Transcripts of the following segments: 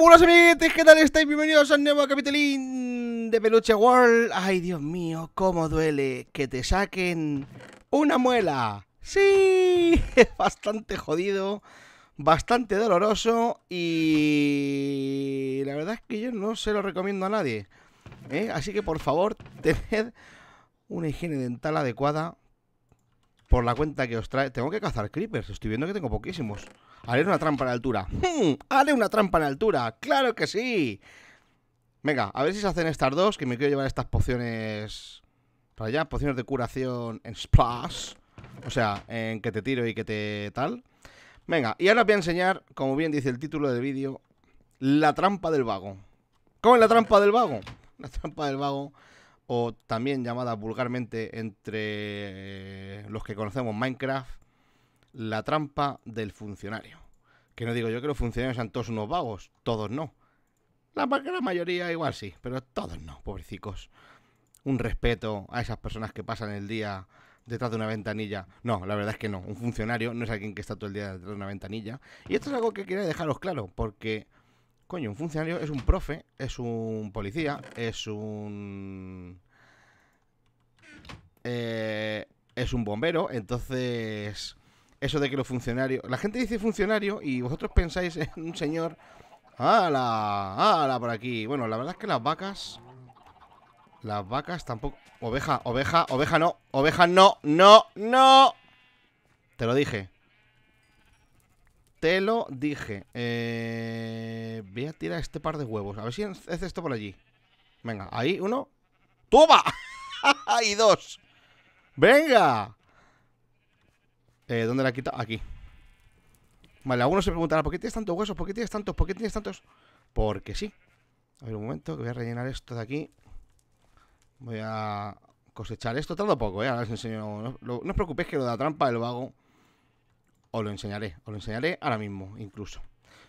¡Hola, amiguitos! ¿qué tal estáis? Bienvenidos al nuevo capitelín de Peluche World. Ay, Dios mío, cómo duele que te saquen una muela. Sí, es bastante jodido, bastante doloroso y la verdad es que yo no se lo recomiendo a nadie. ¿eh? Así que por favor, tened una higiene dental adecuada por la cuenta que os trae. Tengo que cazar creepers, estoy viendo que tengo poquísimos. Haré una trampa en altura. ¡Mmm! ¡Haré una trampa en altura! ¡Claro que sí! Venga, a ver si se hacen estas dos, que me quiero llevar estas pociones para allá. Pociones de curación en splash. O sea, en que te tiro y que te tal. Venga, y ahora os voy a enseñar, como bien dice el título del vídeo, la trampa del vago. ¿Cómo es la trampa del vago? La trampa del vago o también llamada vulgarmente entre los que conocemos Minecraft, la trampa del funcionario. Que no digo yo que los funcionarios sean todos unos vagos, todos no. La, gran mayoría igual sí, pero todos no, pobrecicos. Un respeto a esas personas que pasan el día detrás de una ventanilla. No, la verdad es que no. Un funcionario no es alguien que está todo el día detrás de una ventanilla. Y esto es algo que quería dejaros claro, porque Coño, un funcionario es un profe, es un policía, es un... Eh, es un bombero, entonces... Eso de que los funcionarios... La gente dice funcionario y vosotros pensáis en un señor... ¡Hala! ¡Hala por aquí! Bueno, la verdad es que las vacas... Las vacas tampoco... Oveja, oveja, oveja no, oveja no, no, no. Te lo dije. Te lo dije. Eh, voy a tirar este par de huevos. A ver si es esto por allí. Venga, ahí, uno. ¡Toma! y dos. ¡Venga! Eh, ¿Dónde la he Aquí. Vale, algunos se preguntarán, ¿por qué tienes tantos huesos? ¿Por qué tienes tantos? ¿Por qué tienes tantos? Porque sí. A ver, un momento, que voy a rellenar esto de aquí. Voy a cosechar esto. Tardo poco, ¿eh? Ahora os enseño. No, os preocupéis que lo de la trampa, Lo hago os lo enseñaré, os lo enseñaré ahora mismo incluso.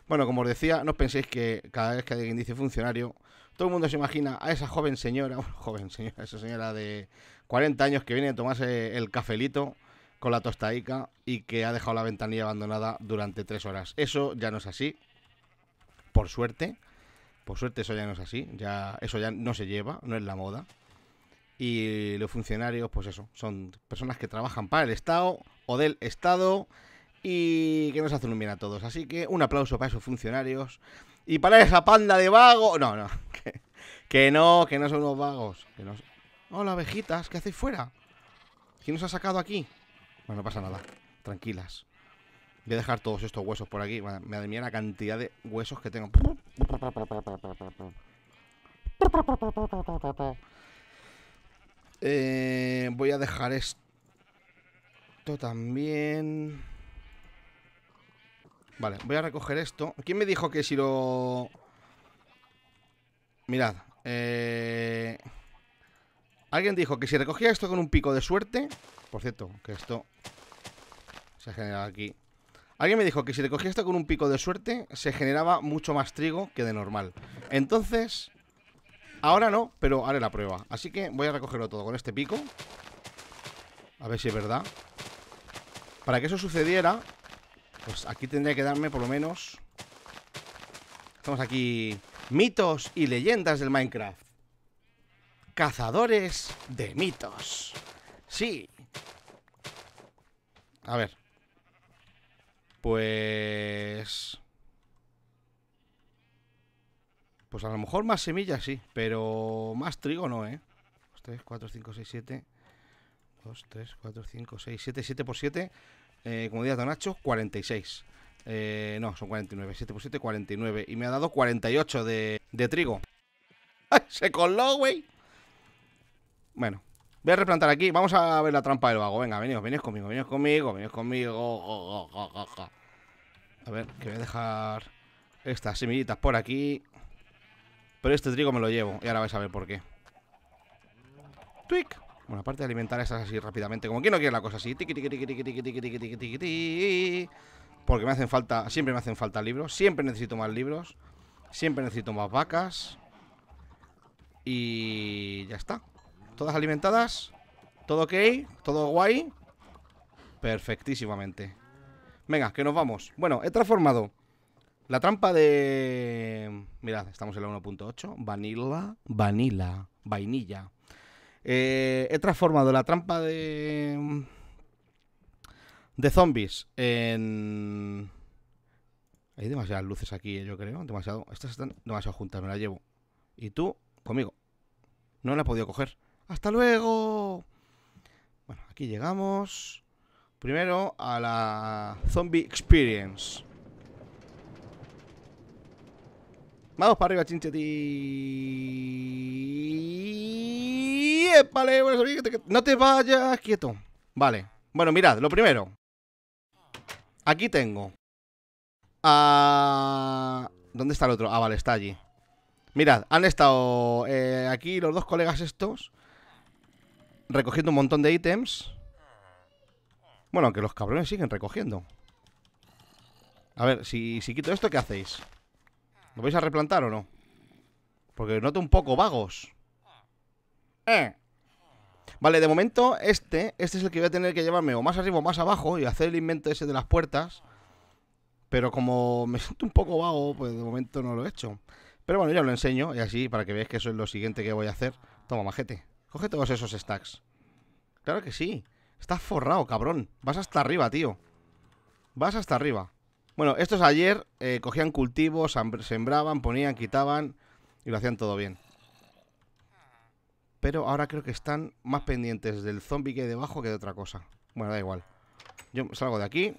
Bueno, como os decía, no penséis que cada vez que alguien dice funcionario, todo el mundo se imagina a esa joven señora, joven señora, esa señora de 40 años que viene a tomarse el cafelito con la tostaica y que ha dejado la ventanilla abandonada durante tres horas. Eso ya no es así, por suerte. Por suerte eso ya no es así, ya eso ya no se lleva, no es la moda. Y los funcionarios, pues eso, son personas que trabajan para el Estado o del Estado y que nos hacen un bien a todos. Así que un aplauso para esos funcionarios y para esa panda de vagos. No, no, que, no, que no son unos vagos. Hola, abejitas, ¿qué hacéis fuera? ¿Quién nos ha sacado aquí? Bueno, no pasa nada, tranquilas. Voy a dejar todos estos huesos por aquí. me admira la cantidad de huesos que tengo. Eh, voy a dejar esto también. Vale, voy a recoger esto. ¿Quién me dijo que si lo... Mirad. Eh... Alguien dijo que si recogía esto con un pico de suerte... Por cierto, que esto... Se ha generado aquí. Alguien me dijo que si recogía esto con un pico de suerte... Se generaba mucho más trigo que de normal. Entonces... Ahora no, pero haré la prueba. Así que voy a recogerlo todo con este pico. A ver si es verdad. Para que eso sucediera, pues aquí tendría que darme por lo menos... Estamos aquí... Mitos y leyendas del Minecraft. Cazadores de mitos. Sí. A ver. Pues... Pues a lo mejor más semillas sí, pero más trigo no, ¿eh? 3, 4, 5, 6, 7. 2, 3, 4, 5, 6, 7, 7 por 7 eh, como Don Nacho, 46. Eh, no, son 49. 7 por 7, 49. Y me ha dado 48 de, trigo. se coló, güey! Bueno, voy a replantar aquí. Vamos a ver la trampa del hago Venga, venid venid conmigo, venid conmigo, Venid conmigo. Oh, oh, oh, a ver, que voy a dejar estas semillitas por aquí. Pero este trigo me lo llevo. Y ahora vais a ver por qué. Tweak. Bueno, aparte de alimentar esas así rápidamente, como que no quiere la cosa así. Porque me hacen falta, siempre me hacen falta libros, siempre necesito más libros, siempre necesito más vacas. Y ya está. Todas alimentadas, todo ok, todo guay. Perfectísimamente. Venga, que nos vamos. Bueno, he transformado la trampa de... Mirad, estamos en la 1.8. Vanilla, vanilla, vainilla. Eh, he transformado la trampa de. de zombies en. Hay demasiadas luces aquí, eh, yo creo. Demasiado. Estas están demasiado juntas, me las llevo. Y tú, conmigo. No la he podido coger. ¡Hasta luego! Bueno, aquí llegamos. Primero a la Zombie Experience. Vamos para arriba, Vale, No te vayas quieto. Vale. Bueno, mirad, lo primero. Aquí tengo. ¿Dónde está el otro? Ah, vale, está allí. Mirad, han estado eh, aquí los dos colegas estos recogiendo un montón de ítems. Bueno, aunque los cabrones siguen recogiendo. A ver, si, si quito esto, ¿qué hacéis? ¿Lo vais a replantar o no? Porque noto un poco vagos. Eh. Vale, de momento este, este es el que voy a tener que llevarme o más arriba o más abajo y hacer el invento ese de las puertas. Pero como me siento un poco vago, pues de momento no lo he hecho. Pero bueno, ya lo enseño y así para que veáis que eso es lo siguiente que voy a hacer. Toma, majete. Coge todos esos stacks. Claro que sí. Estás forrado, cabrón. Vas hasta arriba, tío. Vas hasta arriba. Bueno, estos ayer eh, cogían cultivos, sembraban, ponían, quitaban y lo hacían todo bien. Pero ahora creo que están más pendientes del zombie que hay debajo que de otra cosa. Bueno, da igual. Yo salgo de aquí.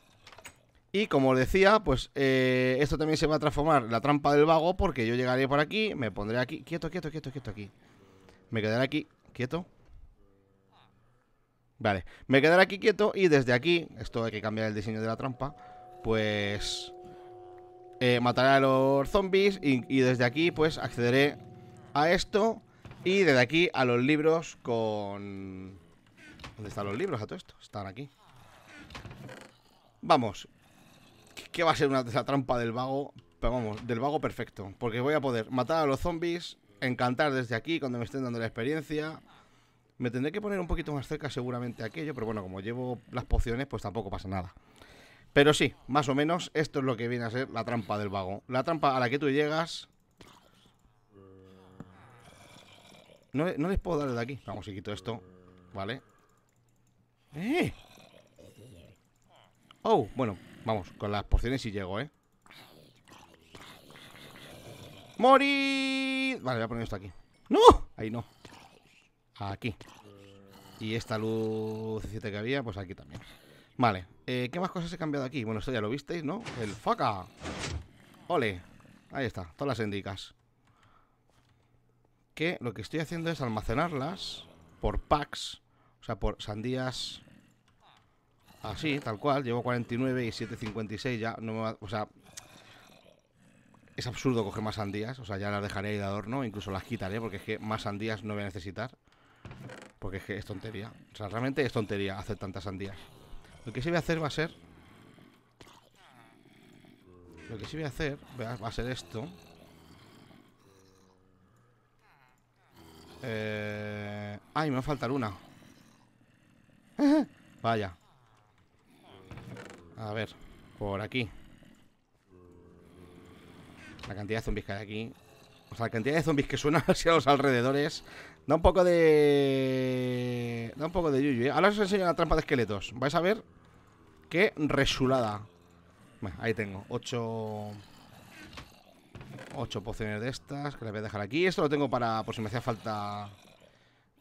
Y como os decía, pues eh, esto también se va a transformar la trampa del vago porque yo llegaré por aquí, me pondré aquí. Quieto, quieto, quieto, quieto aquí. Me quedaré aquí, quieto. Vale, me quedaré aquí quieto y desde aquí, esto hay que cambiar el diseño de la trampa pues eh, mataré a los zombies y, desde aquí pues accederé a esto y desde aquí a los libros con... ¿Dónde están los libros a todo esto? Están aquí. Vamos. ¿Qué va a ser una de esa trampa del vago? Pero vamos, del vago perfecto. Porque voy a poder matar a los zombies, encantar desde aquí cuando me estén dando la experiencia. Me tendré que poner un poquito más cerca seguramente aquello, pero bueno, como llevo las pociones, pues tampoco pasa nada. Pero sí, más o menos, esto es lo que viene a ser la trampa del vago. La trampa a la que tú llegas... No, les puedo dar de aquí. Vamos, si quito esto. Vale. ¡Eh! Oh, bueno, vamos, con las porciones sí llego, ¿eh? Morir... Vale, voy a poner esto aquí. ¡No! Ahí no. Aquí. Y esta lucecita que había, pues aquí también. Vale, eh, ¿Qué más cosas he cambiado aquí? Bueno, esto ya lo visteis, ¿no? El faca. Ole. Ahí está, todas las indicas. Que lo que estoy haciendo es almacenarlas por packs. O sea, por sandías así, tal cual. Llevo 49 y 7,56 ya. No me va, o sea, es absurdo coger más sandías. O sea, ya las dejaré ahí de adorno. Incluso las quitaré porque es que más sandías no voy a necesitar. Porque es que es tontería. O sea, realmente es tontería hacer tantas sandías. Lo que sí voy a hacer va a ser... Lo que sí voy a hacer va a ser esto. Eh, ay, me va a faltar una. Vaya. A ver, por aquí. La cantidad de zombis que hay aquí o sea, la cantidad de zombies que suenan hacia los alrededores da un poco de. da un poco de yuyu. ¿eh? Ahora os enseño la trampa de esqueletos. Vais a ver qué resulada. Bueno, ahí tengo. Ocho. Ocho pociones de estas que las voy a dejar aquí. Esto lo tengo para. por si me hacía falta.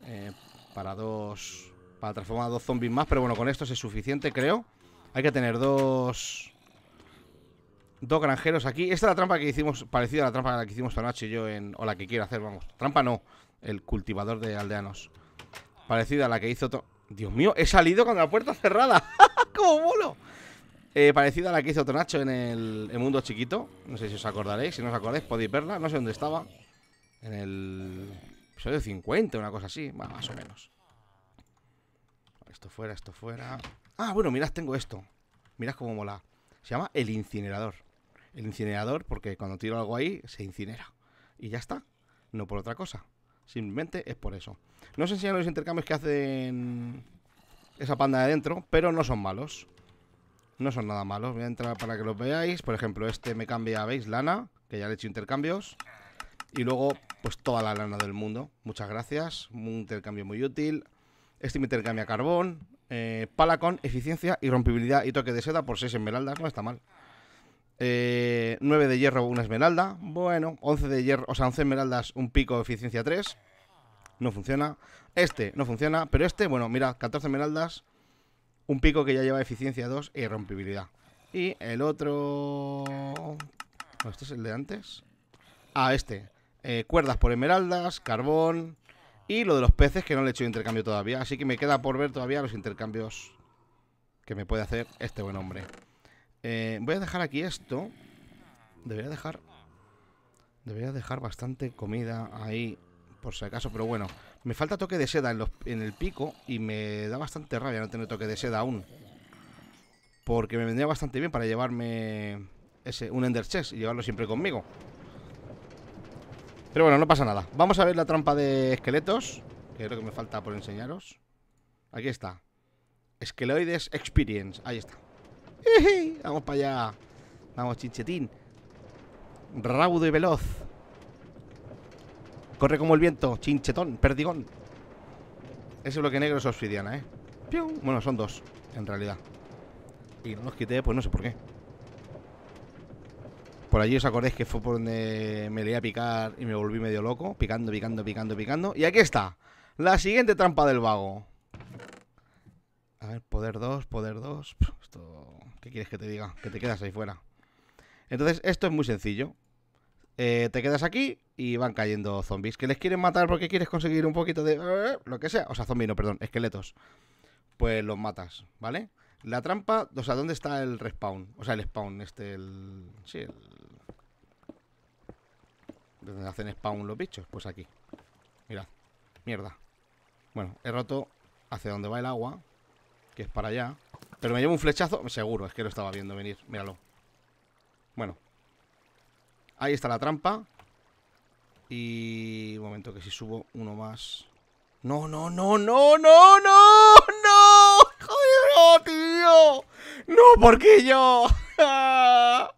Eh, para dos. para transformar a dos zombies más. Pero bueno, con esto es suficiente, creo. Hay que tener dos dos granjeros aquí. Esta es la trampa que hicimos, parecida a la trampa que hicimos Tonacho y yo en. O la que quiero hacer, vamos. Trampa no, el cultivador de aldeanos. Parecida a la que hizo. Dios mío, he salido con la puerta cerrada. ¡Cómo molo! Eh, parecida a la que hizo Tonacho en el, Mundo Chiquito. No sé si os acordaréis. Si no os acordáis, podéis verla. No sé dónde estaba. En el episodio 50, una cosa así. más o menos. Esto fuera, esto fuera. Ah, bueno, mirad, tengo esto. Mirad cómo mola. Se llama El Incinerador el incinerador, porque cuando tiro algo ahí se incinera. Y ya está, no por otra cosa. Simplemente es por eso. No os enseñan los intercambios que hacen esa panda de adentro, pero no son malos. No son nada malos. Voy a entrar para que los veáis. Por ejemplo, este me cambia, ¿veis? Lana, que ya le he hecho intercambios. Y luego, pues toda la lana del mundo. Muchas gracias. Un intercambio muy útil. Este me intercambia carbón. Eh, Palacón, pala con eficiencia, rompibilidad y toque de seda por 6 esmeraldas. No está mal. 9 eh, de hierro, una esmeralda. Bueno, 11 de hierro, o sea, 11 esmeraldas, un pico de eficiencia 3. No funciona. Este no funciona, pero este, bueno, mira, 14 esmeraldas, un pico que ya lleva eficiencia 2 y rompibilidad. Y el otro... ¿Este es el de antes? Ah, este. Eh, cuerdas por esmeraldas, carbón y lo de los peces que no le he hecho intercambio todavía. Así que me queda por ver todavía los intercambios que me puede hacer este buen hombre. Eh, voy a dejar aquí esto. Debería dejar... Debería dejar bastante comida ahí, por si acaso, pero bueno. Me falta toque de seda en, los, en el pico y me da bastante rabia no tener toque de seda aún. Porque me vendría bastante bien para llevarme ese, un Ender Chest y llevarlo siempre conmigo. Pero bueno, no pasa nada. Vamos a ver la trampa de esqueletos, que creo que me falta por enseñaros. Aquí está. Esqueloides Experience. Ahí está. Vamos para allá. Vamos, chinchetín. Raudo y veloz. Corre como el viento. Chinchetón, perdigón. Ese bloque negro es obsidiana, ¿eh? Bueno, son dos, en realidad. Y no los quité, pues no sé por qué. Por allí os acordáis que fue por donde me leía a picar y me volví medio loco. Picando, picando, picando, picando. Y aquí está. La siguiente trampa del vago poder 2, poder 2. Esto, ¿qué quieres que te diga? Que te quedas ahí fuera. Entonces, esto es muy sencillo. Eh, te quedas aquí y van cayendo zombies que les quieren matar porque quieres conseguir un poquito de... Lo que sea. O sea, zombies no, perdón, esqueletos. Pues los matas, ¿vale? La trampa, o sea, ¿dónde está el respawn? O sea, el spawn, este, el... Sí, el... ¿Dónde hacen spawn los bichos? Pues aquí. Mira, Mierda. Bueno, he roto hacia donde va el agua que es para allá Pero me llevo un flechazo Seguro, es que lo estaba viendo venir Míralo Bueno Ahí está la trampa Y... momento, que si subo uno más No, no, no, no, no, no No Joder, no, tío No, porque yo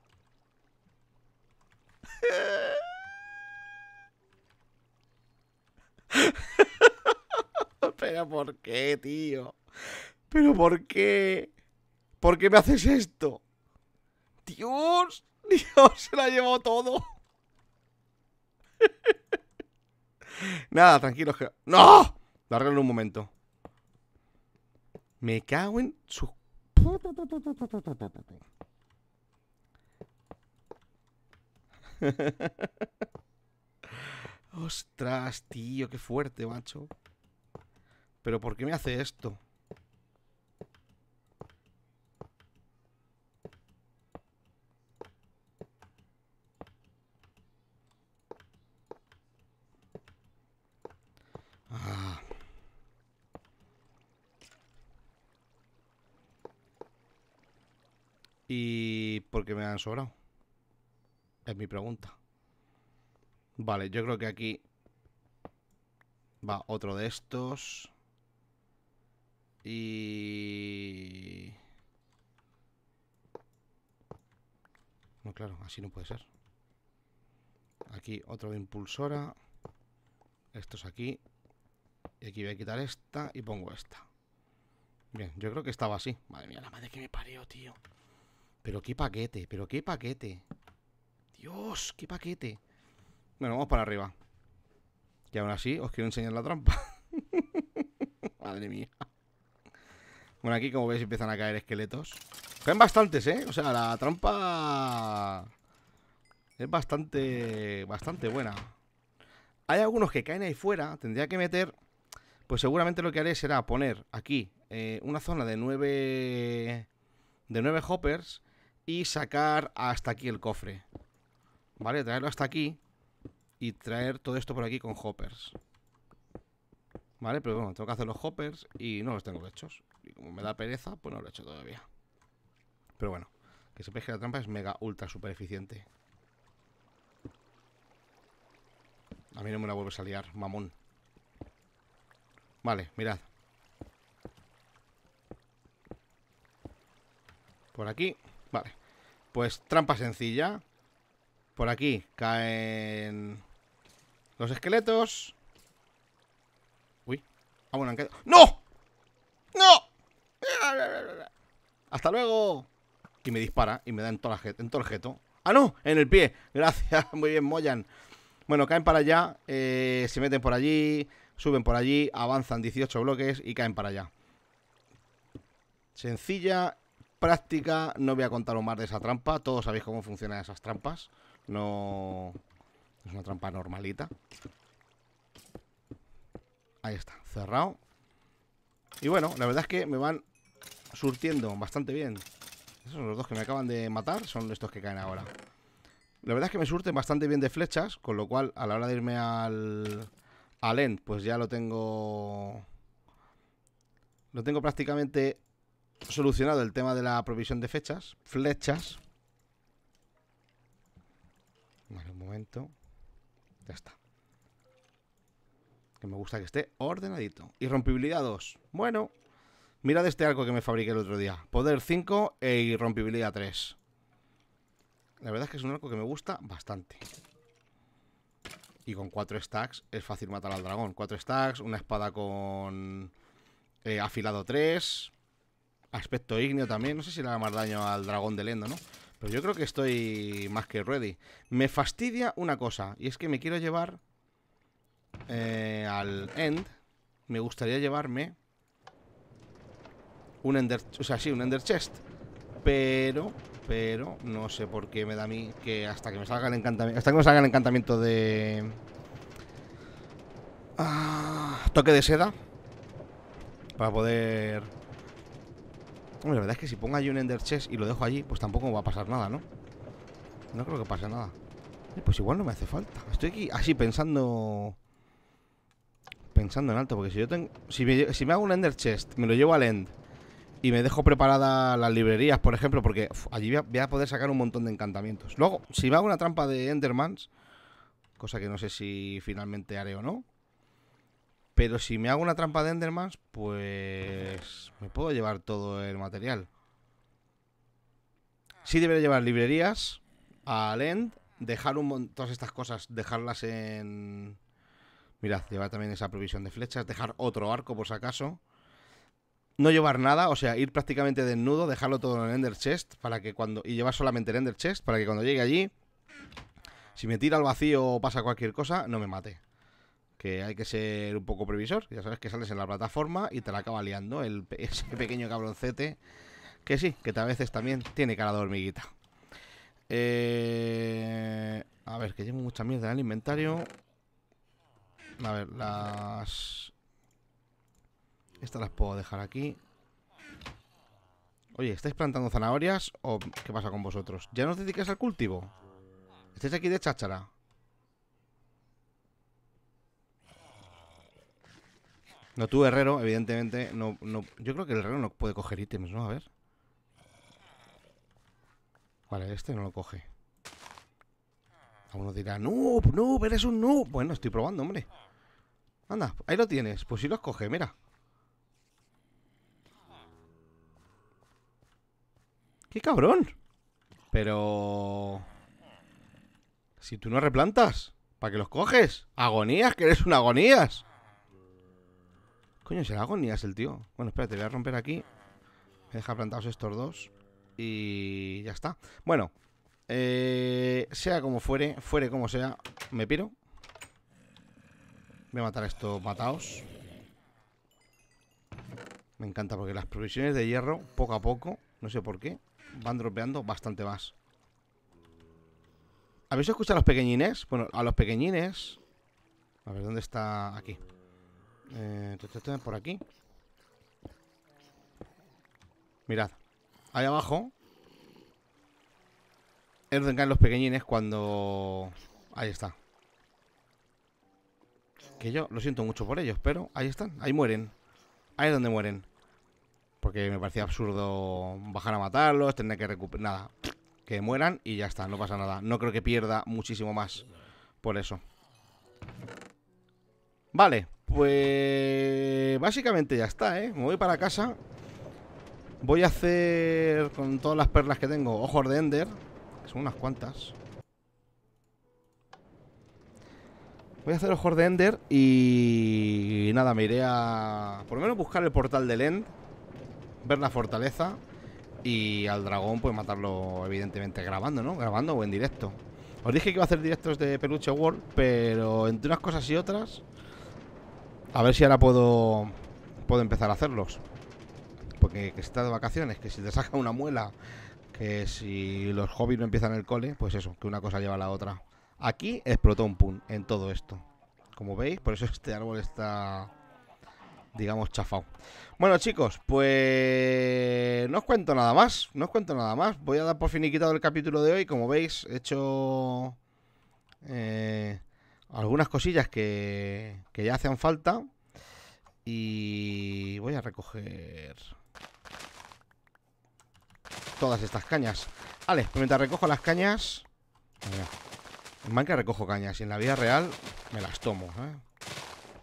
Pero ¿por qué, tío? ¿Pero por qué? ¿Por qué me haces esto? Dios, Dios, se la llevó todo. Nada, tranquilo, ¡No! Lo un momento. Me cago en su... Ostras, tío, qué fuerte, macho. Pero ¿por qué me hace esto? sobrado? Es mi pregunta. Vale, yo creo que aquí va otro de estos. Y... No, claro, así no puede ser. Aquí otro de impulsora. es aquí. Y aquí voy a quitar esta y pongo esta. Bien, yo creo que estaba así. Madre mía, la madre que me parió, tío. Pero qué paquete, pero qué paquete. Dios, qué paquete. Bueno, vamos para arriba. Y aún así os quiero enseñar la trampa. Madre mía. Bueno, aquí como veis empiezan a caer esqueletos. Caen bastantes, ¿eh? O sea, la trampa... Es bastante... Bastante buena. Hay algunos que caen ahí fuera. Tendría que meter... Pues seguramente lo que haré será poner aquí eh, una zona de nueve... De nueve hoppers y sacar hasta aquí el cofre. ¿Vale? Traerlo hasta aquí y traer todo esto por aquí con hoppers. ¿Vale? Pero bueno, tengo que hacer los hoppers y no los tengo hechos. Y como me da pereza, pues no lo he hecho todavía. Pero bueno, que sepáis que la trampa es mega, ultra, super eficiente. A mí no me la vuelves a liar, mamón. Vale, mirad. Por aquí. Vale. Pues trampa sencilla. Por aquí caen los esqueletos. Uy. Ah, bueno, han ¡No! ¡No! ¡Hasta luego! Y me dispara y me da en todo, el, en jeto. ¡Ah, no! En el pie. Gracias. Muy bien, Moyan. Bueno, caen para allá. Eh, se meten por allí. Suben por allí. Avanzan 18 bloques y caen para allá. Sencilla práctica, no voy a contaros más de esa trampa, todos sabéis cómo funcionan esas trampas, no es una trampa normalita. Ahí está, cerrado. Y bueno, la verdad es que me van surtiendo bastante bien. Esos son los dos que me acaban de matar, son estos que caen ahora. La verdad es que me surten bastante bien de flechas, con lo cual a la hora de irme al, al end, pues ya lo tengo... Lo tengo prácticamente solucionado el tema de la provisión de fechas, flechas. Vale, un momento. Ya está. Que me gusta que esté ordenadito. Irrompibilidad 2. Bueno, mirad este arco que me fabriqué el otro día. Poder 5 e irrompibilidad 3. La verdad es que es un arco que me gusta bastante. Y con 4 stacks es fácil matar al dragón. 4 stacks, una espada con eh, afilado 3. Aspecto ígneo también. No sé si le da más daño al dragón de Lendo, ¿no? Pero yo creo que estoy más que ready. Me fastidia una cosa. Y es que me quiero llevar eh, al end. Me gustaría llevarme un Ender... O sea, sí, un Ender Chest. Pero... Pero no sé por qué me da a mí que hasta que me salga el encantamiento... Hasta que me salga el encantamiento de... Ah, toque de seda. Para poder la verdad es que si pongo allí un Ender Chest y lo dejo allí, pues tampoco va a pasar nada, ¿no? No creo que pase nada. Eh, pues igual no me hace falta. Estoy aquí así pensando... Pensando en alto, porque si yo tengo... Si me, hago un Ender Chest, me lo llevo al End y me dejo preparada las librerías, por ejemplo, porque allí voy a, voy a, poder sacar un montón de encantamientos. Luego, si me hago una trampa de Endermans, cosa que no sé si finalmente haré o no, pero si me hago una trampa de Endermans, pues me puedo llevar todo el material. Sí debería llevar librerías al end, dejar un montón, todas estas cosas, dejarlas en... Mirad, llevar también esa provisión de flechas, dejar otro arco por si acaso. No llevar nada, o sea, ir prácticamente desnudo, dejarlo todo en el Ender Chest para que cuando... Y llevar solamente el Ender Chest para que cuando llegue allí, si me tira al vacío o pasa cualquier cosa, no me mate que hay que ser un poco previsor. Ya sabes que sales en la plataforma y te la acaba liando el, ese pequeño cabroncete. Que sí, que a veces también tiene cara de hormiguita. Eh, a ver, que llevo mucha mierda en el inventario. A ver, las... Estas las puedo dejar aquí. Oye, ¿estáis plantando zanahorias o qué pasa con vosotros? ¿Ya nos dedicáis al cultivo? ¿Estáis aquí de cháchara? No tú, herrero, evidentemente. No, yo creo que el herrero no puede coger ítems, ¿no? A ver. Vale, este no lo coge. Algunos dirán, no, noob, eres un noob. Bueno, estoy probando, hombre. Anda, ahí lo tienes. Pues si sí los coge, mira. ¡Qué cabrón! Pero... Si tú no replantas, ¿para qué los coges? ¡Agonías, que eres un agonías! Coño, ni es el tío. Bueno, espérate, voy a romper aquí. Me deja plantados estos dos. Y ya está. Bueno, eh, sea como fuere, fuere como sea, me piro. Voy a matar a estos mataos. Me encanta porque las provisiones de hierro, poco a poco, no sé por qué, van dropeando bastante más. ¿Habéis escuchado a los pequeñines? Bueno, a los pequeñines... A ver, ¿dónde está? Aquí. Eh, por aquí. Mirad. Ahí abajo. Es donde caen los pequeñines cuando... Ahí está. Que yo lo siento mucho por ellos, pero ahí están. Ahí mueren. Ahí es donde mueren. Porque me parecía absurdo bajar a matarlos, tener que recuperar... Nada. Que mueran y ya está, no pasa nada. No creo que pierda muchísimo más por eso. Vale. Pues básicamente ya está, ¿eh? Me voy para casa. Voy a hacer con todas las perlas que tengo ojos de Ender, que son unas cuantas. Voy a hacer ojos de Ender y... nada, me iré a... Por lo menos buscar el portal del End, ver la fortaleza y al dragón pues matarlo evidentemente grabando, ¿no? Grabando o en directo. Os dije que iba a hacer directos de Peluche World, pero entre unas cosas y otras... A ver si ahora puedo, puedo empezar a hacerlos. Porque que está de vacaciones, que si te saca una muela, que si los hobbies no empiezan el cole, pues eso, que una cosa lleva a la otra. Aquí explotó un pun en todo esto. Como veis, por eso este árbol está, digamos, chafado. Bueno, chicos, pues no os cuento nada más, no os cuento nada más. Voy a dar por finiquitado el capítulo de hoy. Como veis, he hecho... Eh, algunas cosillas que, que ya hacen falta. Y voy a recoger todas estas cañas. Vale, pues mientras recojo las cañas... Mira, en recojo cañas y en la vida real me las tomo. ¿eh?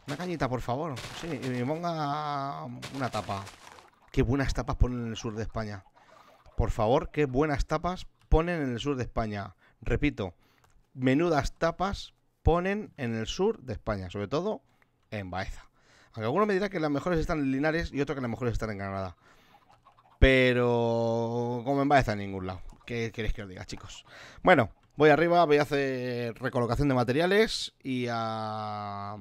Una cañita, por favor. Sí, y me ponga una tapa. Qué buenas tapas ponen en el sur de España. Por favor, qué buenas tapas ponen en el sur de España. Repito, menudas tapas ponen en el sur de España, sobre todo en Baeza. Aunque alguno me dirá que las mejores están en Linares y otro que las mejores están en Granada. Pero como en Baeza en ningún lado. ¿Qué queréis que os diga, chicos? Bueno, voy arriba, voy a hacer recolocación de materiales y a,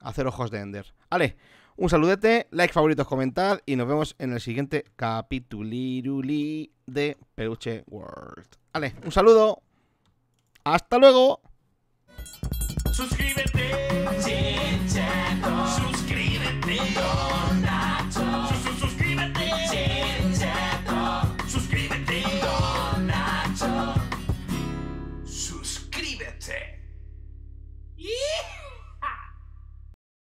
hacer ojos de Ender. Vale, un saludete, like, favoritos, comentad y nos vemos en el siguiente capítulo de Peluche World. Vale, un saludo. Hasta luego. Suscríbete. Chichato. Suscríbete.